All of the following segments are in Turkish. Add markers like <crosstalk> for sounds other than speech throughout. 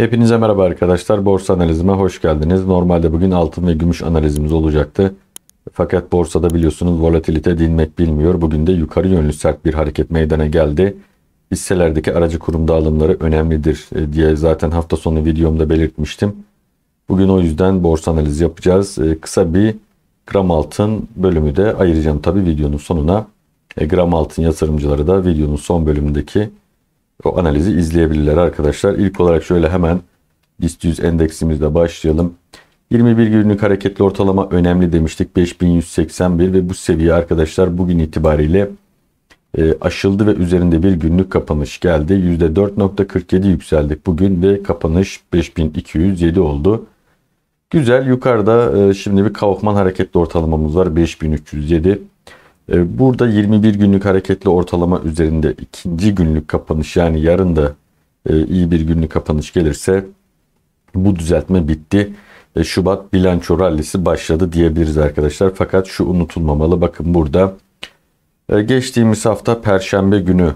Hepinize merhaba arkadaşlar. Borsa analizime hoş geldiniz. Normalde bugün altın ve gümüş analizimiz olacaktı. Fakat borsada biliyorsunuz volatilite dinmek bilmiyor. Bugün de yukarı yönlü sert bir hareket meydana geldi. Hisselerdeki aracı kurum dağılımları önemlidir e, diye zaten hafta sonu videomda belirtmiştim. Bugün o yüzden borsa analizi yapacağız. E, kısa bir gram altın bölümü de ayıracağım tabi videonun sonuna. E, gram altın yatırımcıları da videonun son bölümündeki o analizi izleyebilirler arkadaşlar. İlk olarak şöyle hemen BIST 100 endeksimizle başlayalım. 21 günlük hareketli ortalama önemli demiştik. 5181 ve bu seviye arkadaşlar bugün itibariyle e, aşıldı ve üzerinde bir günlük kapanış geldi. %4.47 yükseldik bugün ve kapanış 5207 oldu. Güzel yukarıda e, şimdi bir Kaufman hareketli ortalamamız var 5307. E, burada 21 günlük hareketli ortalama üzerinde ikinci günlük kapanış yani yarın da e, iyi bir günlük kapanış gelirse bu düzeltme bitti. E, Şubat bilanço rallisi başladı diyebiliriz arkadaşlar. Fakat şu unutulmamalı bakın burada geçtiğimiz hafta perşembe günü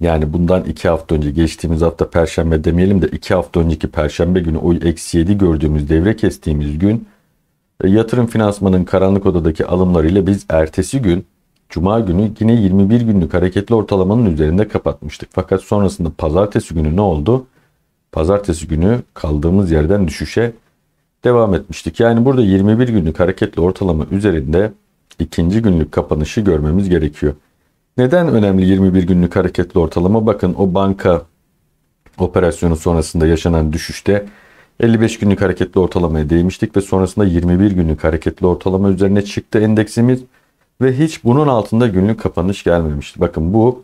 yani bundan 2 hafta önce geçtiğimiz hafta perşembe demeyelim de 2 hafta önceki perşembe günü o eksi 7 gördüğümüz devre kestiğimiz gün e, yatırım Finansman'ın karanlık odadaki alımlarıyla biz ertesi gün Cuma günü yine 21 günlük hareketli ortalamanın üzerinde kapatmıştık. Fakat sonrasında pazartesi günü ne oldu? Pazartesi günü kaldığımız yerden düşüşe devam etmiştik. Yani burada 21 günlük hareketli ortalama üzerinde ikinci günlük kapanışı görmemiz gerekiyor. Neden önemli 21 günlük hareketli ortalama? Bakın o banka operasyonu sonrasında yaşanan düşüşte 55 günlük hareketli ortalamaya değmiştik ve sonrasında 21 günlük hareketli ortalama üzerine çıktı endeksimiz ve hiç bunun altında günlük kapanış gelmemişti. Bakın bu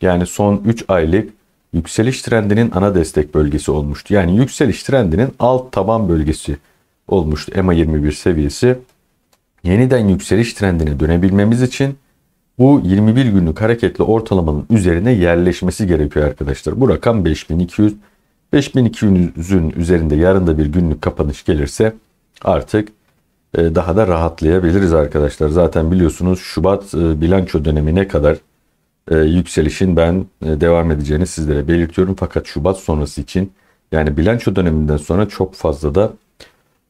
yani son 3 aylık yükseliş trendinin ana destek bölgesi olmuştu. Yani yükseliş trendinin alt taban bölgesi olmuştu EMA 21 seviyesi. Yeniden yükseliş trendine dönebilmemiz için bu 21 günlük hareketli ortalamanın üzerine yerleşmesi gerekiyor arkadaşlar. Bu rakam 5200 5200'ün üzerinde yarın da bir günlük kapanış gelirse artık e, daha da rahatlayabiliriz arkadaşlar. Zaten biliyorsunuz Şubat e, bilanço dönemi ne kadar e, yükselişin ben devam edeceğini sizlere belirtiyorum. Fakat Şubat sonrası için yani bilanço döneminden sonra çok fazla da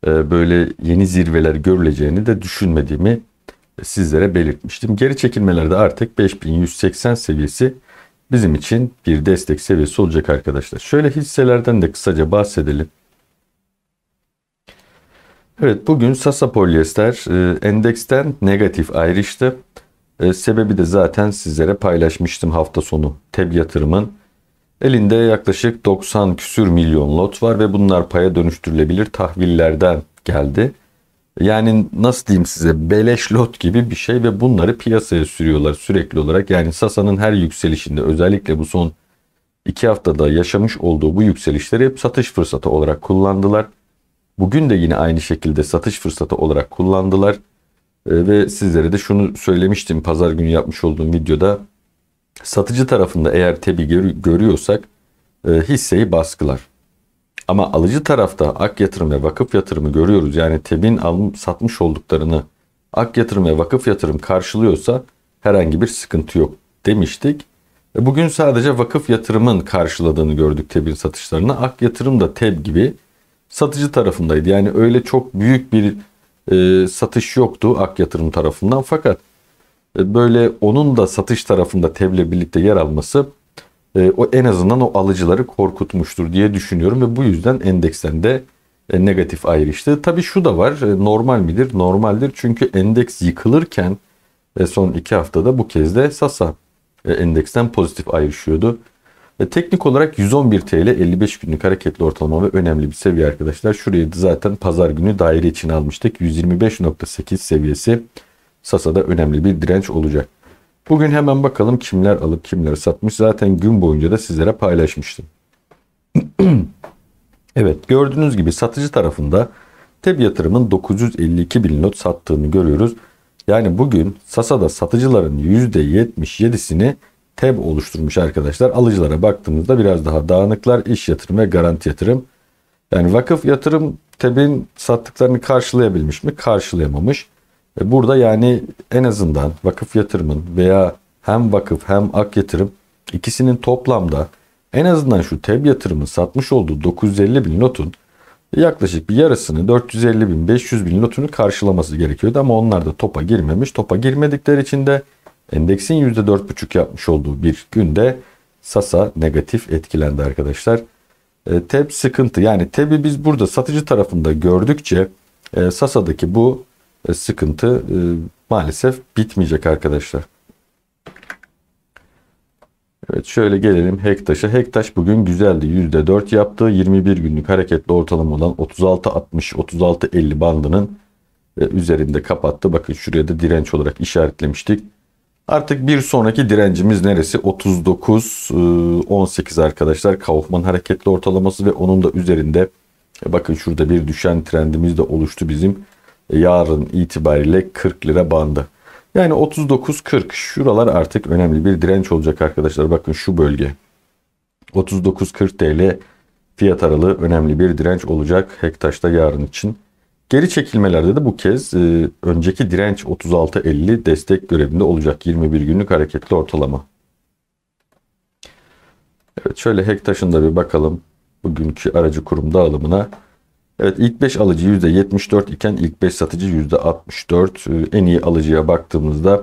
böyle yeni zirveler görüleceğini de düşünmediğimi sizlere belirtmiştim. Geri çekilmelerde artık 5180 seviyesi bizim için bir destek seviyesi olacak arkadaşlar. Şöyle hisselerden de kısaca bahsedelim. Evet bugün Sasa Polyester e, endeksten negatif ayrıştı. E, sebebi de zaten sizlere paylaşmıştım hafta sonu TEB yatırımın. Elinde yaklaşık 90 küsür milyon lot var ve bunlar paya dönüştürülebilir tahvillerden geldi yani nasıl diyeyim size beleş lot gibi bir şey ve bunları piyasaya sürüyorlar sürekli olarak. Yani Sasa'nın her yükselişinde özellikle bu son iki haftada yaşamış olduğu bu yükselişleri hep satış fırsatı olarak kullandılar. Bugün de yine aynı şekilde satış fırsatı olarak kullandılar. Ee, ve sizlere de şunu söylemiştim pazar günü yapmış olduğum videoda. Satıcı tarafında eğer tebi görüyorsak e, hisseyi baskılar. Ama alıcı tarafta ak yatırım ve vakıf yatırımı görüyoruz. Yani TEB'in alım satmış olduklarını ak yatırım ve vakıf yatırım karşılıyorsa herhangi bir sıkıntı yok demiştik. E, bugün sadece vakıf yatırımın karşıladığını gördük TEB'in satışlarını. Ak yatırım da TEB gibi satıcı tarafındaydı. Yani öyle çok büyük bir e, satış yoktu ak yatırım tarafından. Fakat e, böyle onun da satış tarafında TEB'le birlikte yer alması e, o en azından o alıcıları korkutmuştur diye düşünüyorum ve bu yüzden endeksten de e, negatif ayrıştı. Tabii şu da var e, normal midir? Normaldir çünkü endeks yıkılırken e, son iki haftada bu kez de Sasa e, endeksten pozitif ayrışıyordu. E, teknik olarak 111 TL 55 günlük hareketli ortalama ve önemli bir seviye arkadaşlar. Şurayı zaten pazar günü daire için almıştık. 125.8 seviyesi Sasa'da önemli bir direnç olacak. Bugün hemen bakalım kimler alıp kimleri satmış. Zaten gün boyunca da sizlere paylaşmıştım. <clears throat> evet gördüğünüz gibi satıcı tarafında TEB yatırımın 952 bin not sattığını görüyoruz. Yani bugün Sasa'da satıcıların %77'sini TEB oluşturmuş arkadaşlar. Alıcılara baktığımızda biraz daha dağınıklar iş yatırım ve garanti yatırım. Yani vakıf yatırım TEB'in sattıklarını karşılayabilmiş mi? Karşılayamamış. E, burada yani en azından vakıf yatırımın veya hem vakıf hem ak yatırım ikisinin toplamda en azından şu TEB yatırımın satmış olduğu 950 bin notun yaklaşık bir yarısını 450 bin 500 bin notunu karşılaması gerekiyordu ama onlar da topa girmemiş. Topa girmedikleri için de endeksin %4,5 yapmış olduğu bir günde Sasa negatif etkilendi arkadaşlar. E, TEB sıkıntı yani TEB'i biz burada satıcı tarafında gördükçe e, Sasa'daki bu e, sıkıntı e, maalesef bitmeyecek arkadaşlar. Evet şöyle gelelim Hektaş'a. Hektaş bugün güzeldi. %4 yaptı. 21 günlük hareketli ortalama olan 36.60-36.50 bandının e, üzerinde kapattı. Bakın şuraya da direnç olarak işaretlemiştik. Artık bir sonraki direncimiz neresi? 39-18 arkadaşlar. Kaufman hareketli ortalaması ve onun da üzerinde bakın şurada bir düşen trendimiz de oluştu bizim yarın itibariyle 40 lira bandı. Yani 39-40 şuralar artık önemli bir direnç olacak arkadaşlar. Bakın şu bölge. 39-40 TL fiyat aralığı önemli bir direnç olacak Hektaş'ta yarın için. Geri çekilmelerde de bu kez e, önceki direnç 36.50 destek görevinde olacak 21 günlük hareketli ortalama. Evet şöyle Hektaş'ın da bir bakalım bugünkü aracı kurum dağılımına. Evet ilk 5 alıcı %74 iken ilk 5 satıcı %64. Ee, en iyi alıcıya baktığımızda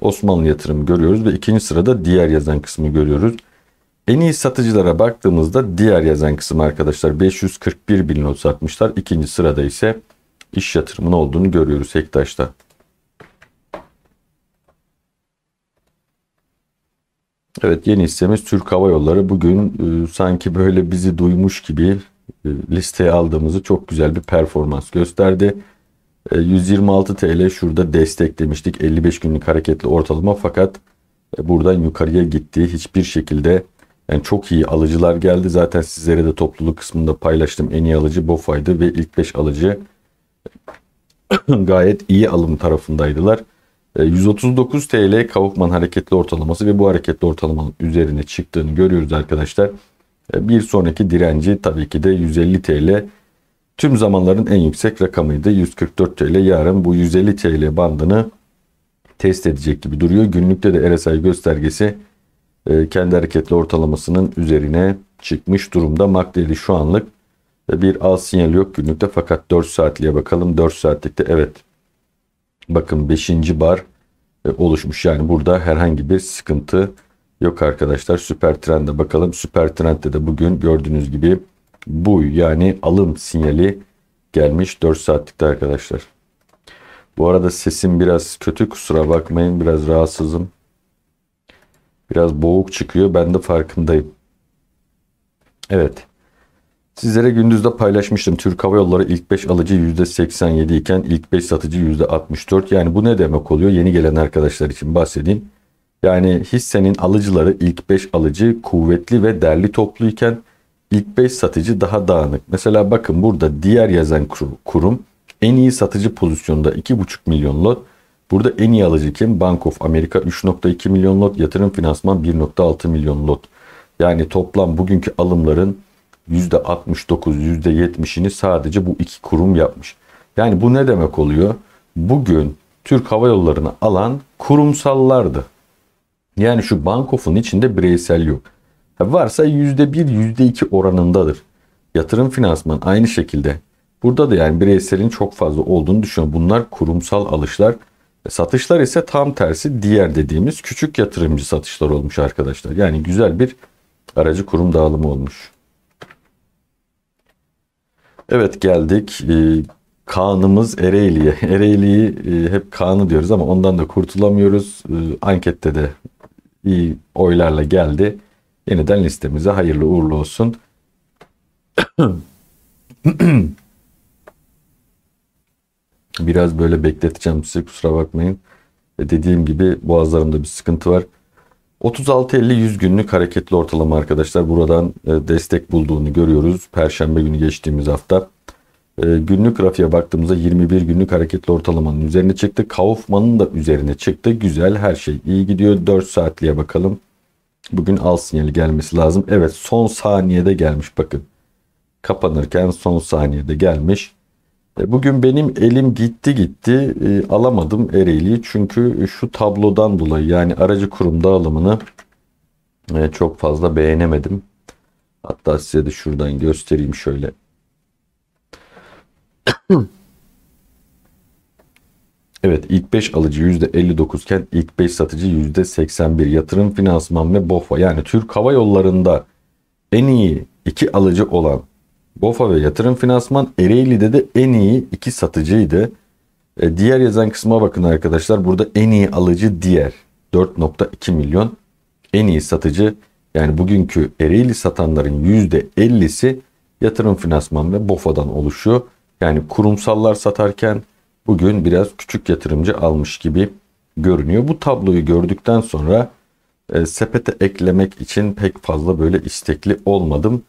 Osmanlı yatırım görüyoruz ve ikinci sırada diğer yazan kısmı görüyoruz. En iyi satıcılara baktığımızda diğer yazan kısım arkadaşlar 541 bin not satmışlar. İkinci sırada ise iş yatırımının olduğunu görüyoruz Hektaş'ta. Evet yeni hissemiz Türk Hava Yolları bugün e, sanki böyle bizi duymuş gibi e, listeye aldığımızı çok güzel bir performans gösterdi. 126 e, TL şurada destek demiştik, 55 günlük hareketli ortalama fakat e, buradan yukarıya gitti. Hiçbir şekilde yani çok iyi alıcılar geldi. Zaten sizlere de topluluk kısmında paylaştım. En iyi alıcı BOFA'ydı ve ilk 5 alıcı <coughs> gayet iyi alım tarafındaydılar. 139 TL Kavukman hareketli ortalaması ve bu hareketli ortalamanın üzerine çıktığını görüyoruz arkadaşlar. E, bir sonraki direnci tabii ki de 150 TL. Tüm zamanların en yüksek rakamıydı 144 TL. Yarın bu 150 TL bandını test edecek gibi duruyor. Günlükte de RSI göstergesi e, kendi hareketli ortalamasının üzerine çıkmış durumda. MACD'li şu anlık e, bir al sinyali yok günlükte fakat 4 saatliğe bakalım. 4 saatlikte evet bakın 5. bar oluşmuş. Yani burada herhangi bir sıkıntı Yok arkadaşlar süper trende bakalım. Süper trendde de bugün gördüğünüz gibi bu yani alım sinyali gelmiş 4 saatlikte arkadaşlar. Bu arada sesim biraz kötü kusura bakmayın biraz rahatsızım. Biraz boğuk çıkıyor ben de farkındayım. Evet. Sizlere gündüzde paylaşmıştım. Türk Hava Yolları ilk 5 alıcı %87 iken ilk 5 satıcı %64. Yani bu ne demek oluyor? Yeni gelen arkadaşlar için bahsedeyim. Yani hissenin alıcıları ilk 5 alıcı kuvvetli ve derli topluyken ilk 5 satıcı daha dağınık. Mesela bakın burada diğer yazan kurum en iyi satıcı pozisyonda 2,5 milyon lot. Burada en iyi alıcı kim? Bank of America 3.2 milyon lot, yatırım finansman 1.6 milyon lot. Yani toplam bugünkü alımların %69, %70'ini sadece bu iki kurum yapmış. Yani bu ne demek oluyor? Bugün Türk Hava Yolları'nı alan kurumsallardı. Yani şu Bankof'un içinde bireysel yok. Ha varsa %1, %2 oranındadır. Yatırım finansman aynı şekilde. Burada da yani bireyselin çok fazla olduğunu düşünüyorum. Bunlar kurumsal alışlar. E, satışlar ise tam tersi diğer dediğimiz küçük yatırımcı satışlar olmuş arkadaşlar. Yani güzel bir aracı kurum dağılımı olmuş. Evet geldik. E, Kaan'ımız Ereğli'ye. <laughs> Ereğli'yi e, hep Kaan'ı diyoruz ama ondan da kurtulamıyoruz. Ankette de iyi oylarla geldi. Yeniden listemize hayırlı uğurlu olsun. <clears throat> Biraz böyle bekleteceğim size kusura bakmayın. E dediğim gibi boğazlarımda bir sıkıntı var. 36-50-100 günlük hareketli ortalama arkadaşlar buradan e, destek bulduğunu görüyoruz. Perşembe günü geçtiğimiz hafta ee, günlük grafiğe baktığımızda 21 günlük hareketli ortalamanın üzerine çıktı. Kaufman'ın da üzerine çıktı. Güzel her şey iyi gidiyor. 4 saatliğe bakalım. Bugün al sinyali gelmesi lazım. Evet son saniyede gelmiş bakın. Kapanırken son saniyede gelmiş. E, bugün benim elim gitti gitti e, alamadım Ereğli'yi çünkü şu tablodan dolayı yani aracı kurum dağılımını e, çok fazla beğenemedim. Hatta size de şuradan göstereyim şöyle Evet ilk 5 alıcı %59 iken ilk 5 satıcı %81. Yatırım, finansman ve BOFA yani Türk Hava Yolları'nda en iyi iki alıcı olan BOFA ve yatırım finansman Ereğli'de de en iyi iki satıcıydı. E, diğer yazan kısma bakın arkadaşlar. Burada en iyi alıcı diğer 4.2 milyon. En iyi satıcı yani bugünkü Ereğli satanların %50'si yatırım finansman ve BOFA'dan oluşuyor. Yani kurumsallar satarken bugün biraz küçük yatırımcı almış gibi görünüyor. Bu tabloyu gördükten sonra e, sepete eklemek için pek fazla böyle istekli olmadım.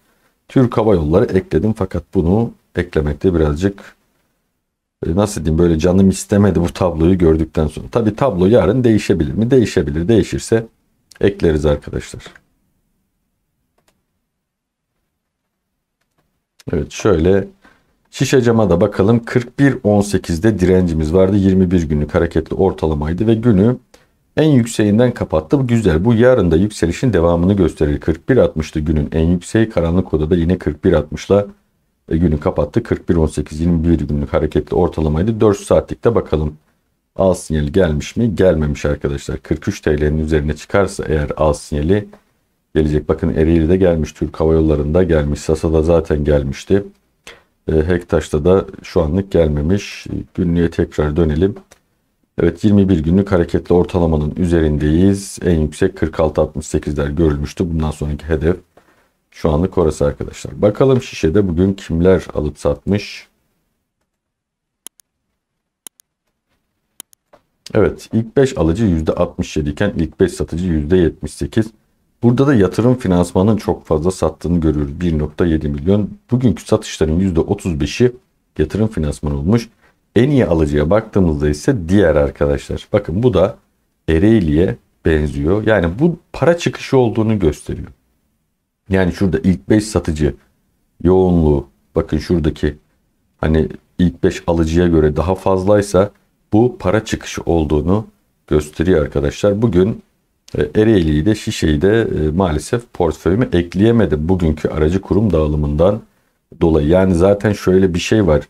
Türk Hava Yolları ekledim fakat bunu eklemekte birazcık e, nasıl diyeyim böyle canım istemedi bu tabloyu gördükten sonra. Tabi tablo yarın değişebilir mi? Değişebilir. Değişirse ekleriz arkadaşlar. Evet şöyle Şişe cama da bakalım 41.18'de direncimiz vardı. 21 günlük hareketli ortalamaydı ve günü en yükseğinden kapattı. Bu güzel. Bu yarın da yükselişin devamını gösterir. 41.60'dı günün en yükseği. Karanlık odada yine 41.60'la e, günü kapattı. 41.18 21 günlük hareketli ortalamaydı. 4 saatlikte bakalım al sinyali gelmiş mi? Gelmemiş arkadaşlar. 43 TL'nin üzerine çıkarsa eğer al sinyali gelecek. Bakın Ereğli'de gelmiş. Türk Hava Yolları'nda gelmiş. Sasa'da zaten gelmişti. E, Hektaş'ta da şu anlık gelmemiş. Günlüğe tekrar dönelim. Evet 21 günlük hareketli ortalamanın üzerindeyiz. En yüksek 46.68'ler görülmüştü. Bundan sonraki hedef şu anlık orası arkadaşlar. Bakalım şişede bugün kimler alıp satmış? Evet ilk 5 alıcı %67 iken ilk 5 satıcı %78. Burada da yatırım finansmanın çok fazla sattığını görüyoruz. 1.7 milyon. Bugünkü satışların %35'i yatırım finansmanı olmuş. En iyi alıcıya baktığımızda ise diğer arkadaşlar. Bakın bu da Ereğli'ye benziyor. Yani bu para çıkışı olduğunu gösteriyor. Yani şurada ilk 5 satıcı yoğunluğu bakın şuradaki hani ilk 5 alıcıya göre daha fazlaysa bu para çıkışı olduğunu gösteriyor arkadaşlar. Bugün e, Ereğli'yi de Şişe'yi de e, maalesef portföyüme ekleyemedim bugünkü aracı kurum dağılımından dolayı. Yani zaten şöyle bir şey var.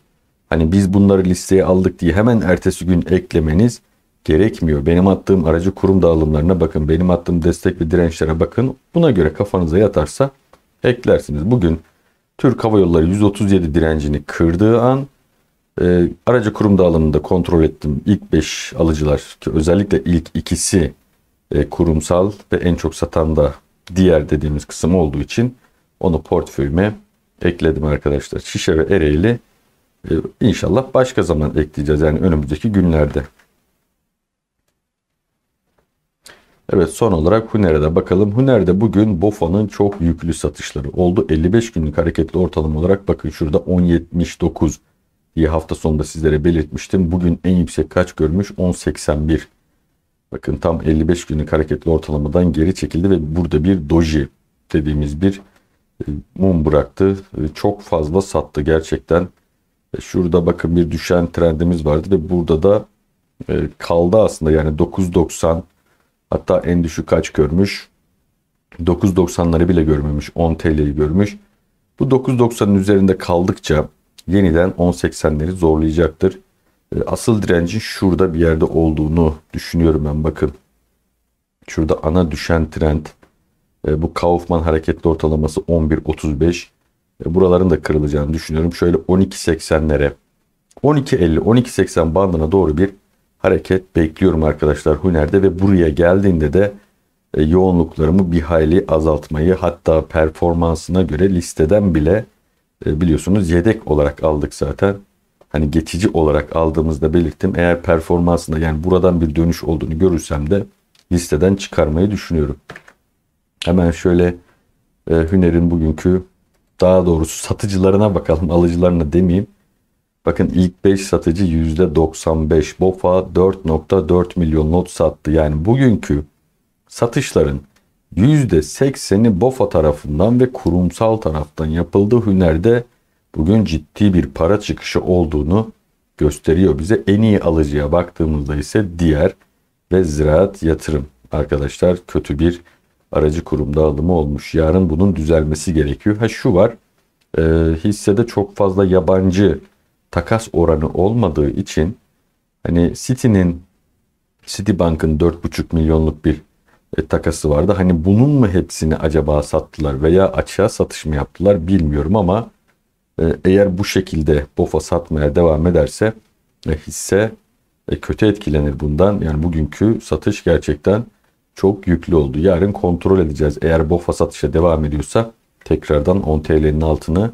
Hani biz bunları listeye aldık diye hemen ertesi gün eklemeniz gerekmiyor. Benim attığım aracı kurum dağılımlarına bakın. Benim attığım destek ve dirençlere bakın. Buna göre kafanıza yatarsa eklersiniz. Bugün Türk Hava Yolları 137 direncini kırdığı an e, aracı kurum dağılımında kontrol ettim. İlk 5 alıcılar ki özellikle ilk ikisi e, kurumsal ve en çok satan da diğer dediğimiz kısım olduğu için onu portföyüme ekledim arkadaşlar. Şişe ve Ereğli e, inşallah başka zaman ekleyeceğiz yani önümüzdeki günlerde. Evet son olarak Huner'e bakalım. Huner'de bugün BOFA'nın çok yüklü satışları oldu. 55 günlük hareketli ortalama olarak bakın şurada 10.79 diye hafta sonunda sizlere belirtmiştim. Bugün en yüksek kaç görmüş? 10.81. Bakın tam 55 günlük hareketli ortalamadan geri çekildi ve burada bir doji dediğimiz bir e, mum bıraktı. Çok fazla sattı gerçekten. E, şurada bakın bir düşen trendimiz vardı ve burada da e, kaldı aslında yani 9.90 hatta en düşük kaç görmüş? 9.90'ları bile görmemiş. 10 TL'yi görmüş. Bu 9.90'ın üzerinde kaldıkça yeniden 10.80'leri zorlayacaktır. E, asıl direncin şurada bir yerde olduğunu düşünüyorum ben bakın. Şurada ana düşen trend. E, bu Kaufman hareketli ortalaması 11.35. E, buraların da kırılacağını düşünüyorum. Şöyle 12.80'lere 12.50-12.80 bandına doğru bir hareket bekliyorum arkadaşlar Huner'de ve buraya geldiğinde de yoğunluklarımı bir hayli azaltmayı hatta performansına göre listeden bile biliyorsunuz yedek olarak aldık zaten hani geçici olarak aldığımızda belirttim. Eğer performansında yani buradan bir dönüş olduğunu görürsem de listeden çıkarmayı düşünüyorum. Hemen şöyle e, Hüner'in bugünkü daha doğrusu satıcılarına bakalım alıcılarına demeyeyim. Bakın ilk 5 satıcı %95. BOFA 4.4 milyon not sattı. Yani bugünkü satışların %80'i BOFA tarafından ve kurumsal taraftan yapıldı. Hüner'de bugün ciddi bir para çıkışı olduğunu gösteriyor bize. En iyi alıcıya baktığımızda ise diğer ve ziraat yatırım. Arkadaşlar kötü bir aracı kurum dağılımı olmuş. Yarın bunun düzelmesi gerekiyor. Ha şu var e, hissede çok fazla yabancı takas oranı olmadığı için hani City'nin Citibank'ın 4,5 milyonluk bir e, takası vardı. Hani bunun mu hepsini acaba sattılar veya açığa satış mı yaptılar bilmiyorum ama e, eğer bu şekilde BOFA satmaya devam ederse e, hisse e, kötü etkilenir bundan. Yani bugünkü satış gerçekten çok yüklü oldu. Yarın kontrol edeceğiz. Eğer BOFA satışa devam ediyorsa tekrardan 10 TL'nin altını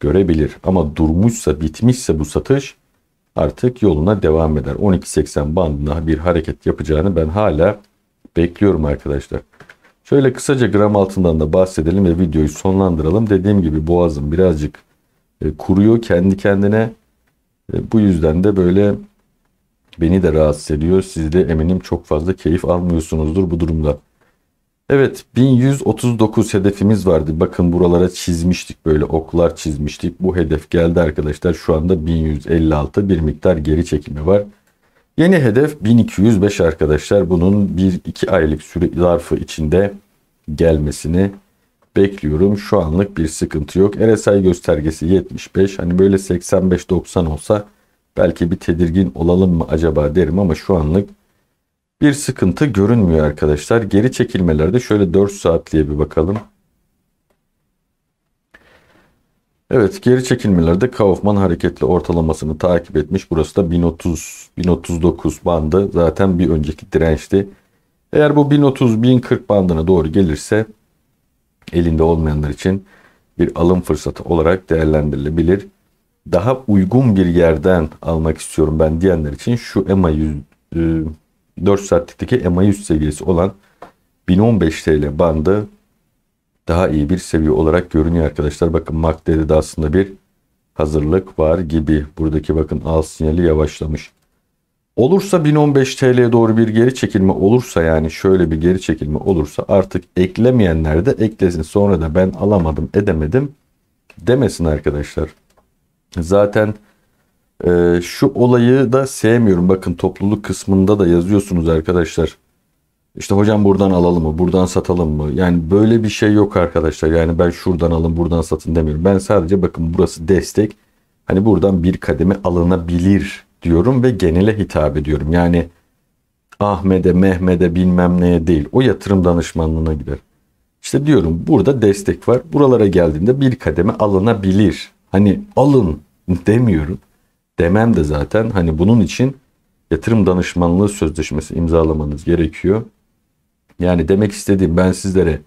görebilir. Ama durmuşsa, bitmişse bu satış artık yoluna devam eder. 12.80 bandına bir hareket yapacağını ben hala bekliyorum arkadaşlar. Şöyle kısaca gram altından da bahsedelim ve videoyu sonlandıralım. Dediğim gibi boğazım birazcık e, kuruyor kendi kendine. E, bu yüzden de böyle beni de rahatsız ediyor. Siz de eminim çok fazla keyif almıyorsunuzdur bu durumda. Evet 1139 hedefimiz vardı. Bakın buralara çizmiştik böyle oklar çizmiştik. Bu hedef geldi arkadaşlar. Şu anda 1156 bir miktar geri çekimi var. Yeni hedef 1205 arkadaşlar. Bunun 1-2 aylık süre zarfı içinde gelmesini bekliyorum. Şu anlık bir sıkıntı yok. RSI göstergesi 75. Hani böyle 85-90 olsa belki bir tedirgin olalım mı acaba derim ama şu anlık bir sıkıntı görünmüyor arkadaşlar. Geri çekilmelerde şöyle 4 saatliye bir bakalım. Evet geri çekilmelerde Kaufman hareketli ortalamasını takip etmiş. Burası da 1030 1039 bandı zaten bir önceki dirençti. Eğer bu 1030 1040 bandına doğru gelirse elinde olmayanlar için bir alım fırsatı olarak değerlendirilebilir. Daha uygun bir yerden almak istiyorum ben diyenler için şu EMA 100, 4 saatlikteki EMA 100 seviyesi olan 1015 TL bandı daha iyi bir seviye olarak görünüyor arkadaşlar. Bakın MACD'de de aslında bir hazırlık var gibi. Buradaki bakın al sinyali yavaşlamış. Olursa 1015 TL'ye doğru bir geri çekilme olursa yani şöyle bir geri çekilme olursa artık eklemeyenler de eklesin. Sonra da ben alamadım edemedim demesin arkadaşlar. Zaten e, şu olayı da sevmiyorum. Bakın topluluk kısmında da yazıyorsunuz arkadaşlar. İşte hocam buradan alalım mı? Buradan satalım mı? Yani böyle bir şey yok arkadaşlar. Yani ben şuradan alın buradan satın demiyorum. Ben sadece bakın burası destek. Hani buradan bir kademe alınabilir diyorum ve genele hitap ediyorum. Yani Ahmet'e, Mehmet'e bilmem neye değil. O yatırım danışmanlığına gider. İşte diyorum burada destek var. Buralara geldiğinde bir kademe alınabilir. Hani alın demiyorum. Demem de zaten hani bunun için yatırım danışmanlığı sözleşmesi imzalamanız gerekiyor. Yani demek istediğim ben sizlere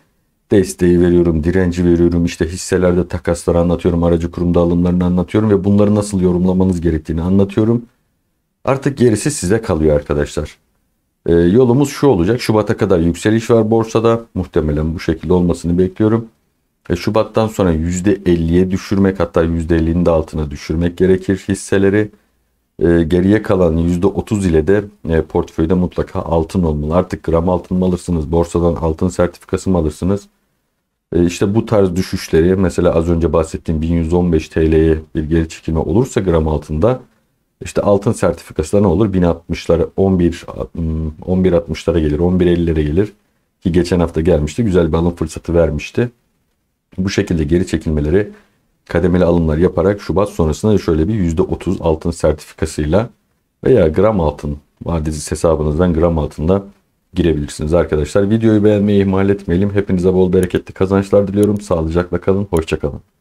desteği veriyorum, direnci veriyorum, işte hisselerde takasları anlatıyorum, aracı kurumda alımlarını anlatıyorum ve bunları nasıl yorumlamanız gerektiğini anlatıyorum. Artık gerisi size kalıyor arkadaşlar. E, yolumuz şu olacak. Şubat'a kadar yükseliş var borsada. Muhtemelen bu şekilde olmasını bekliyorum. E, Şubat'tan sonra %50'ye düşürmek hatta %50'nin de altına düşürmek gerekir hisseleri. E, geriye kalan %30 ile de e, portföyde mutlaka altın olmalı. Artık gram altın mı alırsınız, borsadan altın sertifikası mı alırsınız? E, işte bu tarz düşüşleri mesela az önce bahsettiğim 1115 TL'ye bir geri çekilme olursa gram altında işte altın sertifikası da ne olur? 1060'lara 11 1160'lara gelir, 1150'lere gelir ki geçen hafta gelmişti. Güzel bir alım fırsatı vermişti. Bu şekilde geri çekilmeleri kademeli alımlar yaparak Şubat sonrasında da şöyle bir %30 altın sertifikasıyla veya gram altın vadesiz hesabınızdan gram altında girebilirsiniz arkadaşlar. Videoyu beğenmeyi ihmal etmeyelim. Hepinize bol bereketli kazançlar diliyorum. Sağlıcakla kalın. Hoşçakalın.